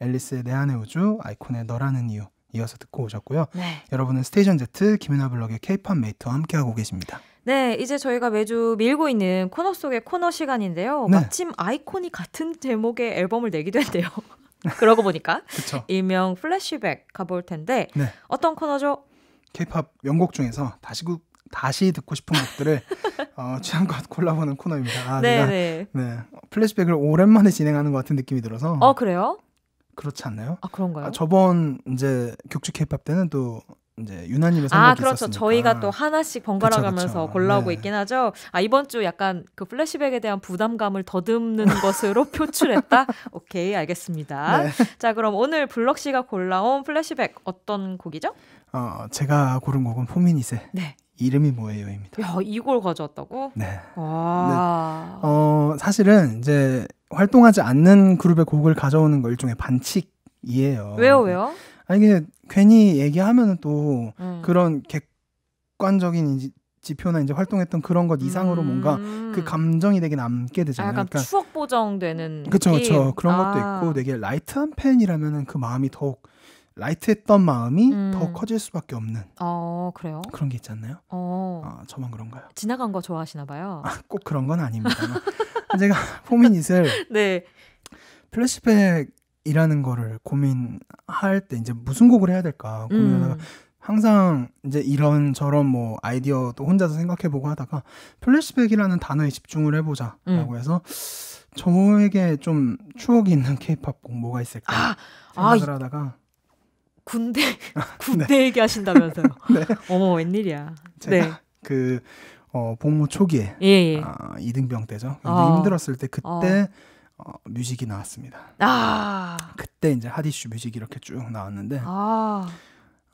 앨리스의 내 안의 우주, 아이콘의 너라는 이유 이어서 듣고 오셨고요. 네. 여러분은 스테이션 Z 김연아 블럭의 K-팝 메이트와 함께하고 계십니다. 네, 이제 저희가 매주 밀고 있는 코너 속의 코너 시간인데요. 네. 마침 아이콘이 같은 제목의 앨범을 내기도 했대요. 그러고 보니까 일명 플래시백 가볼 텐데 네. 어떤 코너죠? 케이팝 명곡 중에서 다시 구, 다시 듣고 싶은 곡들을 어, 취향껏 골라보는 코너입니다. 아, 네, 네. 네. 플래시백을 오랜만에 진행하는 것 같은 느낌이 들어서. 어 그래요? 그렇지 않나요? 아 그런가요? 아, 저번 이제 격주 케이팝 때는 또 이제 유나님의 선곡이 아 그렇죠 있었으니까. 저희가 또 하나씩 번갈아가면서 골라오고 네. 있긴 하죠 아 이번 주 약간 그 플래시백에 대한 부담감을 더듬는 것으로 표출했다 오케이 알겠습니다 네. 자 그럼 오늘 블럭 씨가 골라온 플래시백 어떤 곡이죠 어 제가 고른 곡은 포미닛의 네. 이름이 뭐예요입니다 야 이걸 가져왔다고 네, 와. 네. 어 사실은 이제 활동하지 않는 그룹의 곡을 가져오는 거 일종의 반칙이에요 왜요 왜요 아니 이게 괜히 얘기하면은 또 음. 그런 객관적인 지표나 이제 활동했던 그런 것 이상으로 음. 뭔가 그 음. 감정이 되게 남게 되잖아요. 약간 그러니까 추억 보정되는. 그렇죠, 그렇죠. 그런 아. 것도 있고 되게 라이트한 팬이라면그 마음이 더욱 라이트했던 마음이 음. 더 커질 수밖에 없는. 어, 그래요? 그런 게 있지 않나요? 어. 아, 저만 그런가요? 지나간 거 좋아하시나 봐요. 아, 꼭 그런 건 아닙니다. 제가 포미닛을 네. 플래시백 이라는 거를 고민할 때 이제 무슨 곡을 해야 될까 고민하다가 음. 항상 이제 이런 저런 뭐 아이디어도 혼자서 생각해보고 하다가 플래시백이라는 단어에 집중을 해보자라고 음. 해서 저에게 좀 추억이 있는 케이팝 곡 뭐가 있을까 아, 아 생각을 아, 하다가 군대 아, 군대 네. 얘기하신다면서요? 네. 어머 웬일이야? 제가 네. 그 어, 복무 초기에 예, 예. 아, 이등병 때죠. 아, 힘들었을 때 그때 아. 어, 뮤직이 나왔습니다. 아. 그때 이제 하디슈 뮤직 이렇게 쭉 나왔는데 아.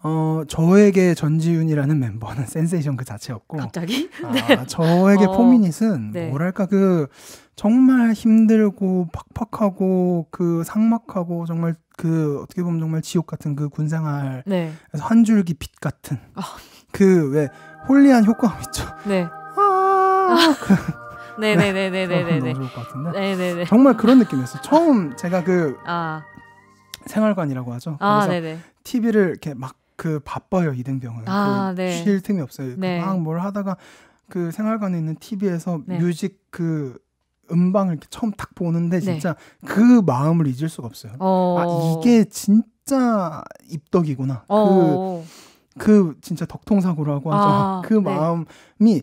어, 저에게 전지윤이라는 멤버는 센세이션 그 자체였고 갑자기 아, 네. 저에게 어. 포미닛은 네. 뭐랄까 그 정말 힘들고 팍팍하고 그 상막하고 정말 그 어떻게 보면 정말 지옥 같은 그 군생활에서 네. 한 줄기 빛 같은 아. 그 왜 홀리한 효과음 있죠. 네. 아. 그, 네네네네네네. 네, 네, 네, 너무 좋을 것 같은데. 네네네. 정말 그런 느낌이었어요. 처음 제가 그 아. 생활관이라고 하죠. 아, 거기서 네네. TV를 이렇게 막 그 바빠요 이등병은 아, 그 네. 쉴 틈이 없어요. 네. 막뭘 하다가 그 생활관에 있는 TV에서 네. 뮤직 그 음방을 이렇게 처음 탁 보는데 진짜 네. 그 마음을 잊을 수가 없어요. 어... 아 이게 진짜 입덕이구나. 어... 그, 그 진짜 덕통사고라고 하죠. 아, 그 마음이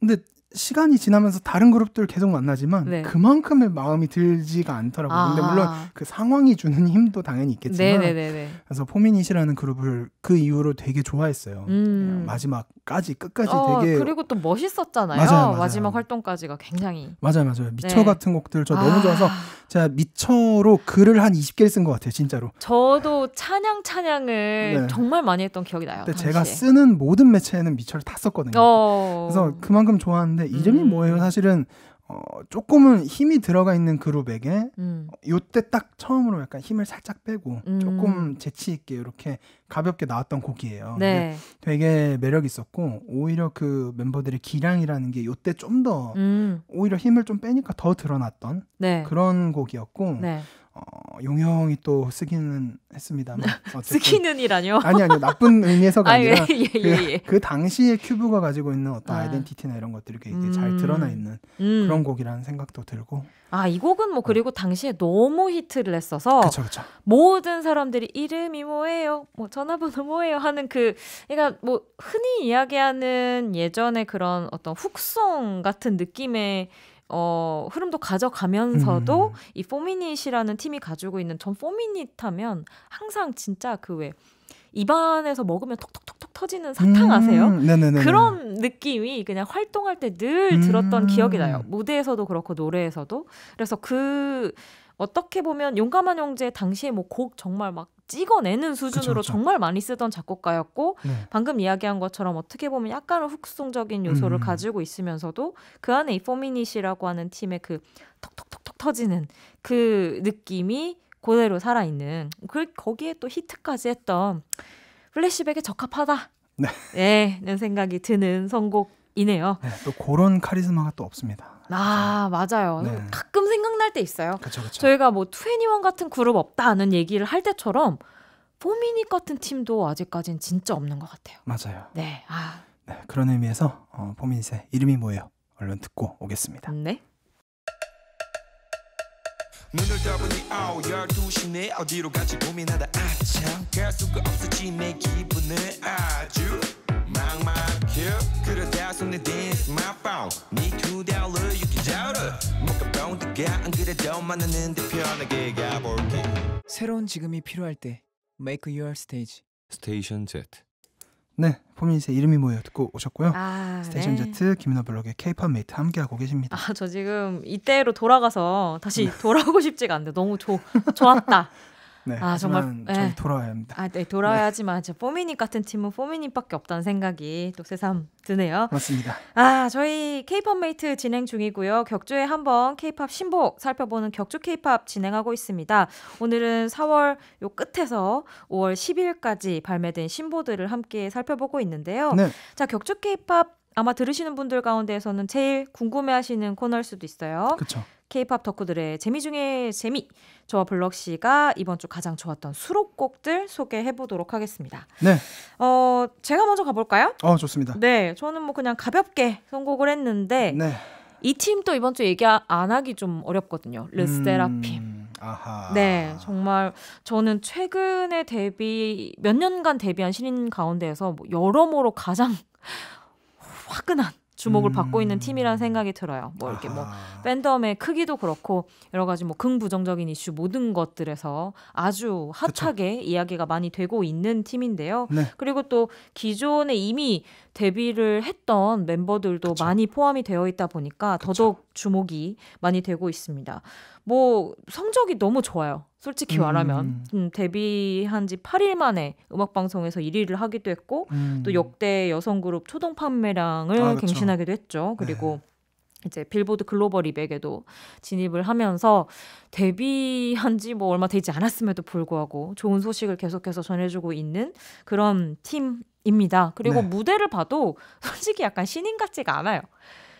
근데 시간이 지나면서 다른 그룹들 계속 만나지만 네. 그만큼의 마음이 들지가 않더라고요. 아. 근데 물론 그 상황이 주는 힘도 당연히 있겠지만 네네네네. 그래서 포미닛이라는 그룹을 그 이후로 되게 좋아했어요. 음. 마지막까지 끝까지 어, 되게 그리고 또 멋있었잖아요. 맞아요, 맞아요. 마지막 활동까지가 굉장히 맞아요, 맞아요. 네. 미처 네. 같은 곡들 저 너무 아. 좋아서 제가 미처로 글을 한 20개를 쓴 것 같아요, 진짜로. 저도 찬양 찬양을 네. 정말 많이 했던 기억이 나요. 근데 제가 쓰는 모든 매체에는 미처를 다 썼거든요. 어. 그래서 그만큼 좋아하는데 근데 이 점이 음. 뭐예요? 사실은 어, 조금은 힘이 들어가 있는 그룹에게 음. 요때 딱 처음으로 약간 힘을 살짝 빼고 음. 조금 재치 있게 이렇게 가볍게 나왔던 곡이에요. 네. 되게 매력 있었고 오히려 그 멤버들의 기량이라는 게 요때 좀더 음. 오히려 힘을 좀 빼니까 더 드러났던 네. 그런 곡이었고 네. 용형이 또 쓰기는 했습니다만 쓰기는이라뇨? 아니 아니 나쁜 의미에서가 아, 니라 예, 예, 예. 그, 예. 그, 당시에 큐브가 가지고 있는 어떤 아. 이덴티티나 이런 것들이 이게 음. 잘 드러나 음. 있는 음. 그런 곡이라는 생각도 들고 아 이 곡은 뭐 그리고 음. 당시에 너무 히트를 했어서 그쵸, 그쵸. 모든 사람들이 이름이 뭐예요? 뭐 전화번호 뭐예요? 하는 그 그러니까 뭐 흔히 이야기하는 예전에 그런 어떤 훅송 같은 느낌의 어, 흐름도 가져가면서도 음. 이 포미닛이라는 팀이 가지고 있는 전 포미닛 하면 항상 진짜 그 왜 입안에서 먹으면 톡톡톡톡 터지는 사탕 음, 아세요? 음. 그런 느낌이 그냥 활동할 때 늘 들었던 음. 기억이 나요. 무대에서도 그렇고 노래에서도. 그래서 그 어떻게 보면 용감한 형제 당시에 뭐 곡 정말 막 찍어내는 수준으로 그쵸, 그쵸. 정말 많이 쓰던 작곡가였고 네. 방금 이야기한 것처럼 어떻게 보면 약간은 훅송적인 요소를 음. 가지고 있으면서도 그 안에 이 포미닛이라고 하는 팀의 그 톡톡톡톡 터지는 그 느낌이 고대로 살아있는 그 거기에 또 히트까지 했던 플래시백에 적합하다. 네. 예, 는 생각이 드는 선곡 이네요. 네, 또 그런 카리스마가 또 없습니다. 아, 아 맞아요. 네. 가끔 생각날 때 있어요. 그쵸, 그쵸. 저희가 뭐 투애니원 같은 그룹 없다는 얘기를 할 때처럼 포미닛 같은 팀도 아직까진 진짜 없는 것 같아요. 맞아요. 네. 아. 네 그런 의미에서 어, 포미닛의 이름이 뭐예요? 얼른 듣고 오겠습니다. 네. 눈을 떠보니 아우 열두 시네 어디로 갈지 고민하다 아참 갈 수가 없었지 내 기분을 아주 막막 Yeah, could have t o u s a n d the dance my phone. Need t o dollar you can shout it. 먹고 병 뜨가 안 그래도 만나는데 편하게 가볼게. 새로운 지금이 필요할 때 Make Your Stage. 스테이션 Z. 네, 포미닛의 이름이 뭐예요 듣고 오셨고요. 아, 스테이션 네. Z 김민호 블록의 K-팝 메이트 함께하고 계십니다. 아, 저 지금 이때로 돌아가서 다시 돌아오고 싶지가 않는데 너무 좋 좋았다. 네, 아 정말 네. 돌아와야 합니다. 아, 네, 돌아와야 네. 하지만 저 포미닛 같은 팀은 포미닛밖에 없다는 생각이 또 새삼 드네요. 맞습니다. 아 저희 K-팝 메이트 진행 중이고요. 격주에 한번 K-팝 신복 살펴보는 격주 K-팝 진행하고 있습니다. 오늘은 4월 요 끝에서 5월 10일까지 발매된 신보들을 함께 살펴보고 있는데요. 네. 자 격주 K-팝 아마 들으시는 분들 가운데에서는 제일 궁금해하시는 코너일 수도 있어요. 그렇죠. 케이팝 덕후들의 재미 중에 재미. 저와 블럭 씨가 이번 주 가장 좋았던 수록곡들 소개해 보도록 하겠습니다. 네. 어, 제가 먼저 가볼까요? 어, 좋습니다. 네. 저는 뭐 그냥 가볍게 선곡을 했는데. 네. 이팀 또 이번 주 얘기 안 하기 좀 어렵거든요. 르세라핌. 음... 아하. 네, 정말 저는 최근에 데뷔 몇 년간 데뷔한 신인 가운데에서 뭐 여러모로 가장 화끈한 주목을 음. 받고 있는 팀이라는 생각이 들어요. 뭐 이렇게 뭐 아하. 뭐 팬덤의 크기도 그렇고 여러 가지 뭐 긍부정적인 이슈 모든 것들에서 아주 하하게 이야기가 많이 되고 있는 팀인데요. 네. 그리고 또 기존에 이미 데뷔를 했던 멤버들도 그쵸. 많이 포함이 되어 있다 보니까 그쵸. 더더욱 주목이 많이 되고 있습니다. 뭐 성적이 너무 좋아요. 솔직히 말하면 음. 음 데뷔한 지 8일 만에 음악 방송에서 1위를 하기도 했고 음. 또 역대 여성 그룹 초동 판매량을 아, 갱신하기도 했죠. 그리고 네. 이제 빌보드 글로벌 200에도 진입을 하면서 데뷔한 지 뭐 얼마 되지 않았음에도 불구하고 좋은 소식을 계속해서 전해주고 있는 그런 팀입니다. 그리고 네. 무대를 봐도 솔직히 약간 신인 같지가 않아요.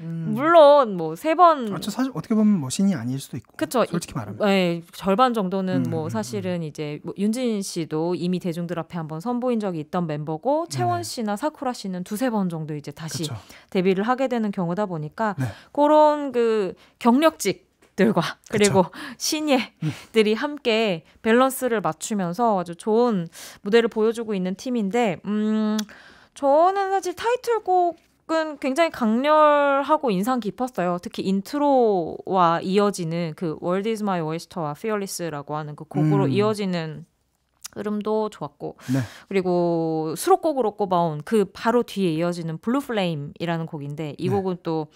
음. 물론 뭐 세 번. 아, 저 사실 어떻게 보면 뭐 신이 아닐 수도 있고. 그렇죠. 솔직히 말하면. 네, 절반 정도는 음, 뭐 음, 음, 음. 사실은 이제 뭐 윤진 씨도 이미 대중들 앞에 한번 선보인 적이 있던 멤버고 채원 네. 씨나 사쿠라 씨는 두세 번 정도 이제 다시 그쵸. 데뷔를 하게 되는 경우다 보니까 네. 그런 그 경력직 들과 그리고 신예들이 음. 함께 밸런스를 맞추면서 아주 좋은 무대를 보여주고 있는 팀인데 음 저는 사실 타이틀곡 곡은 굉장히 강렬하고 인상 깊었어요. 특히 인트로와 이어지는 그 World is my oyster와 Fearless라고 하는 그 곡으로 음. 이어지는 흐름도 좋았고 네. 그리고 수록곡으로 꼽아온 그 바로 뒤에 이어지는 블루 플레임이라는 곡인데 이 네. 곡은 또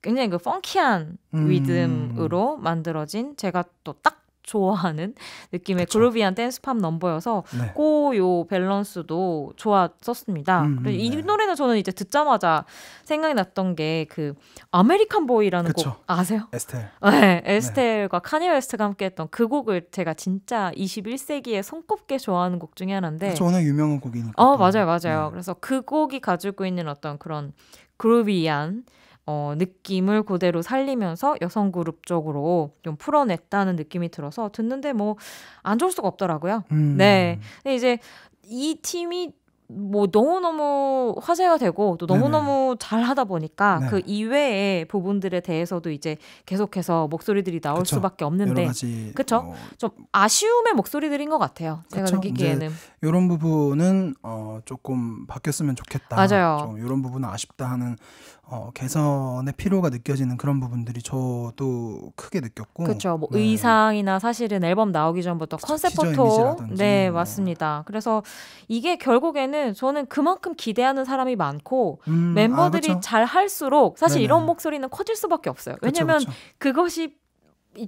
굉장히 그 펑키한 음. 리듬으로 만들어진 제가 또딱 좋아하는 느낌의 그쵸. 그루비한 댄스팝 넘버여서 네. 고요 밸런스도 좋았었습니다. 음, 네. 노래는 저는 이제 듣자마자 생각이 났던 게 그 아메리칸 보이라는 곡 아세요? 에스텔. 네, 네, 에스텔과 네. 카니 웨스트가 함께했던 그 곡을 제가 진짜 21세기에 손꼽게 좋아하는 곡 중에 하나인데 워낙 유명한 곡이니까. 어 맞아요 맞아요. 네. 그래서 그 곡이 가지고 있는 어떤 그런 그루비한 어, 느낌을 그대로 살리면서 여성 그룹 쪽으로 좀 풀어냈다는 느낌이 들어서 듣는데 뭐 안 좋을 수가 없더라고요. 음. 네. 근데 이제 이 팀이 뭐 너무너무 화제가 되고 또 너무너무 잘하다 보니까 네. 그 이외의 부분들에 대해서도 이제 계속해서 목소리들이 나올 그쵸. 수밖에 없는데 그렇죠 어... 좀 아쉬움의 목소리들인 것 같아요 제가 느끼기에는 이런 부분은 어, 조금 바뀌었으면 좋겠다 맞아요 좀 이런 부분은 아쉽다 하는 어, 개선의 필요가 느껴지는 그런 부분들이 저도 크게 느꼈고 그렇죠. 뭐 네. 의상이나 사실은 앨범 나오기 전부터 컨셉 포토 네 어. 맞습니다. 그래서 이게 결국에는 저는 그만큼 기대하는 사람이 많고 음, 아, 멤버들이 아, 잘 할수록 사실 네네. 이런 목소리는 커질 수밖에 없어요. 왜냐하면 그것이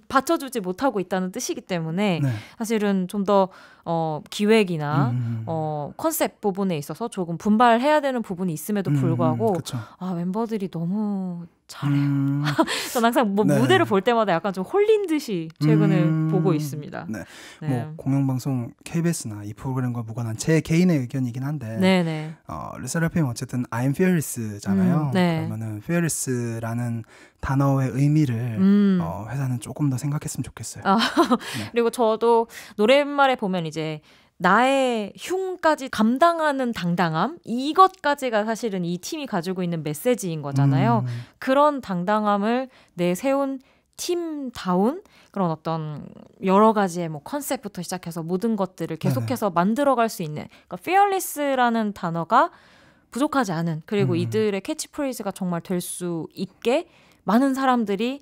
받쳐주지 못하고 있다는 뜻이기 때문에 네. 사실은 좀 더 어, 기획이나 음, 음, 음. 어, 컨셉 부분에 있어서 조금 분발해야 되는 부분이 있음에도 음, 불구하고 음, 아 멤버들이 너무 잘해요. 음... 전 항상 뭐 네. 무대를 볼 때마다 약간 좀 홀린 듯이 최근에 음... 보고 있습니다. 네. 네. 뭐 공영방송 KBS나 이 프로그램과 무관한 제 개인의 의견이긴 한데 네네. 어, 르세라핌 어쨌든 I'm fearless잖아요. 음, 네. 그러면은 fearless라는 단어의 의미를 음. 어, 회사는 조금 더 생각했으면 좋겠어요. 아, 네. 그리고 저도 노랫말에 보면 이제 나의 흉까지 감당하는 당당함 이것까지가 사실은 이 팀이 가지고 있는 메시지인 거잖아요. 음. 그런 당당함을 내세운 팀다운 그런 어떤 여러 가지의 뭐 컨셉부터 시작해서 모든 것들을 네. 계속해서 네네. 만들어갈 수 있는 그러니까 fearless라는 단어가 부족하지 않은 그리고 음. 이들의 캐치프레이즈가 정말 될 수 있게 많은 사람들이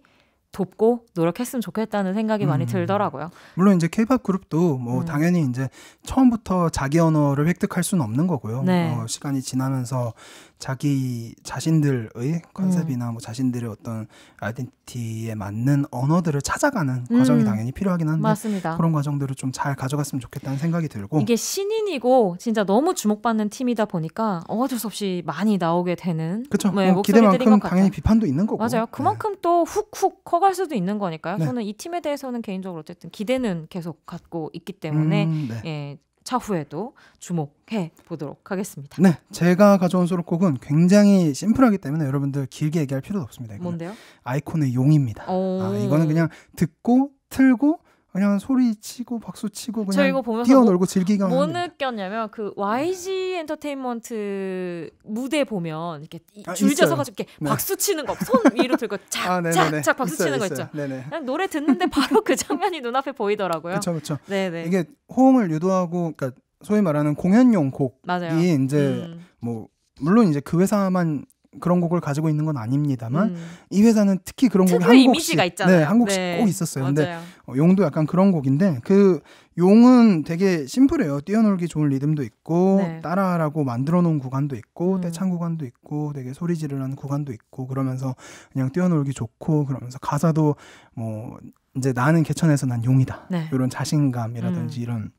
돕고 노력했으면 좋겠다는 생각이 음. 많이 들더라고요. 물론 이제 케팝 그룹도 뭐 음. 당연히 이제 처음부터 자기 언어를 획득할 수는 없는 거고요. 네. 어, 시간이 지나면서 자기 자신들의 음. 컨셉이나 음. 뭐 자신들의 어떤 아이덴티티에 맞는 언어들을 찾아가는 음. 과정이 당연히 필요하긴 한데 맞습니다. 그런 과정들을 좀 잘 가져갔으면 좋겠다는 생각이 들고 이게 신인이고 진짜 너무 주목받는 팀이다 보니까 어쩔 수 없이 많이 나오게 되는 그렇죠. 네, 어, 기대만큼 당연히 비판도 있는 거고 맞아요. 네. 그만큼 네. 또 훅훅 커갈 수도 있는 거니까요. 네. 저는 이 팀에 대해서는 개인적으로 어쨌든 기대는 계속 갖고 있기 때문에 음, 네. 예, 차후에도 주목해 보도록 하겠습니다. 네, 제가 가져온 소록곡은 굉장히 심플하기 때문에 여러분들 길게 얘기할 필요도 없습니다. 이거는. 뭔데요? 아이콘의 용입니다. 아, 이거는 그냥 듣고 틀고 그냥 소리 치고 박수 치고 그냥 저 이거 보면서 뛰어놀고 즐기기만 뭐, 뭐 느꼈냐면 그 YG 엔터테인먼트 무대 보면 이렇게 아, 줄져서 가지고 이렇게 네. 박수 치는 거 손 위로 들고 아, 착착착 아, 박수 있어요, 치는 거 있어요. 있죠. 네네. 그냥 노래 듣는데 바로 그 장면이 눈앞에 보이더라고요. 그렇죠, 그렇죠. 네네. 이게 호응을 유도하고 그러니까 소위 말하는 공연용 곡이 맞아요. 이제 음. 뭐 물론 이제 그 회사만 그런 곡을 가지고 있는 건 아닙니다만 음. 이 회사는 특히 그런 곡이 한 곡씩 이미지가 있잖아요. 네, 한 곡씩 네. 꼭 있었어요. 맞아요. 근데 어, 용도 약간 그런 곡인데 그 용은 되게 심플해요. 뛰어놀기 좋은 리듬도 있고 네. 따라하라고 만들어 놓은 구간도 있고 음. 떼창 구간도 있고 되게 소리 지르는 구간도 있고 그러면서 그냥 뛰어놀기 좋고 그러면서 가사도 뭐 이제 나는 개천에서 난 용이다. 네. 이런 자신감이라든지 음. 이런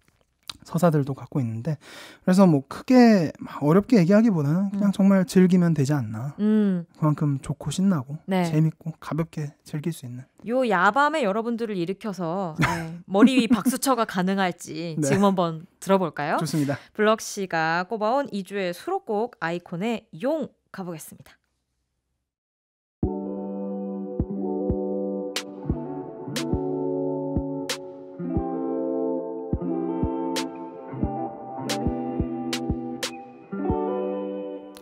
서사들도 갖고 있는데 그래서 뭐 크게 어렵게 얘기하기보다는 그냥 음. 정말 즐기면 되지 않나 음. 그만큼 좋고 신나고 네. 재밌고 가볍게 즐길 수 있는 요 야밤에 여러분들을 일으켜서 네, 머리 위 박수쳐가 가능할지 네. 지금 한번 들어볼까요? 좋습니다 블럭 씨가 꼽아온 2주의 수록곡 아이콘의 용 가보겠습니다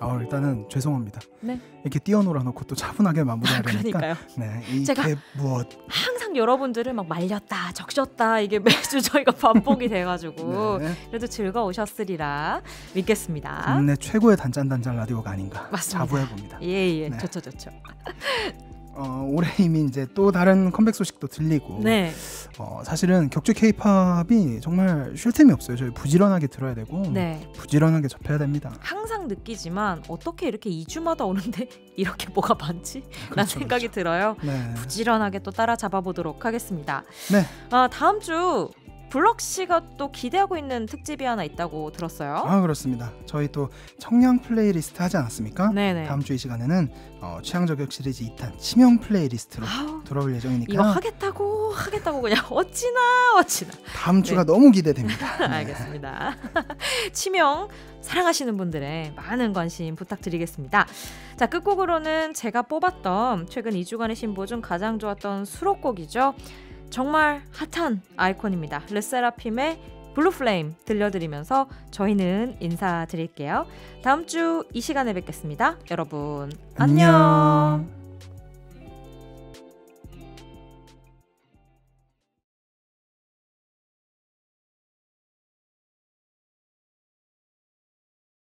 아 어, 일단은 죄송합니다. 네. 이렇게 뛰어놀아 놓고 또 차분하게 마무리하려니까. 아, 그러니까요. 네, 이게 무엇? 항상 여러분들을 막 말렸다, 적셨다 이게 매주 저희가 반복이 돼가지고 네. 그래도 즐거우셨으리라 믿겠습니다. 국내 최고의 단짠단짠 라디오가 아닌가 맞습니다. 자부해 봅니다. 예예, 네. 좋죠 좋죠. 어, 올해 이미 이제 또 다른 컴백 소식도 들리고 네. 어, 사실은 격주 케이팝이 정말 쉴 틈이 없어요. 저희 부지런하게 들어야 되고 네. 부지런하게 접해야 됩니다. 항상 느끼지만 어떻게 이렇게 2주마다 오는데 이렇게 뭐가 많지? 그렇죠, 라는 그렇죠. 생각이 들어요. 네. 부지런하게 또 따라잡아 보도록 하겠습니다. 네. 아, 다음 주 블럭 씨가 또 기대하고 있는 특집이 하나 있다고 들었어요. 아 그렇습니다. 저희 또 청량 플레이리스트 하지 않았습니까? 네네. 다음 주 이 시간에는 어, 취향 저격 시리즈 2탄 치명 플레이리스트로 아우, 돌아올 예정이니까 이거 하겠다고 하겠다고 그냥 어찌나 어찌나 다음 주가 네. 너무 기대됩니다. 네. 알겠습니다. 치명 사랑하시는 분들의 많은 관심 부탁드리겠습니다. 자 끝곡으로는 제가 뽑았던 최근 2주간의 신보 중 가장 좋았던 수록곡이죠. 정말 핫한 아이콘입니다. 르세라핌의 블루플레임 들려드리면서 저희는 인사드릴게요. 다음 주 이 시간에 뵙겠습니다. 여러분 안녕. 안녕.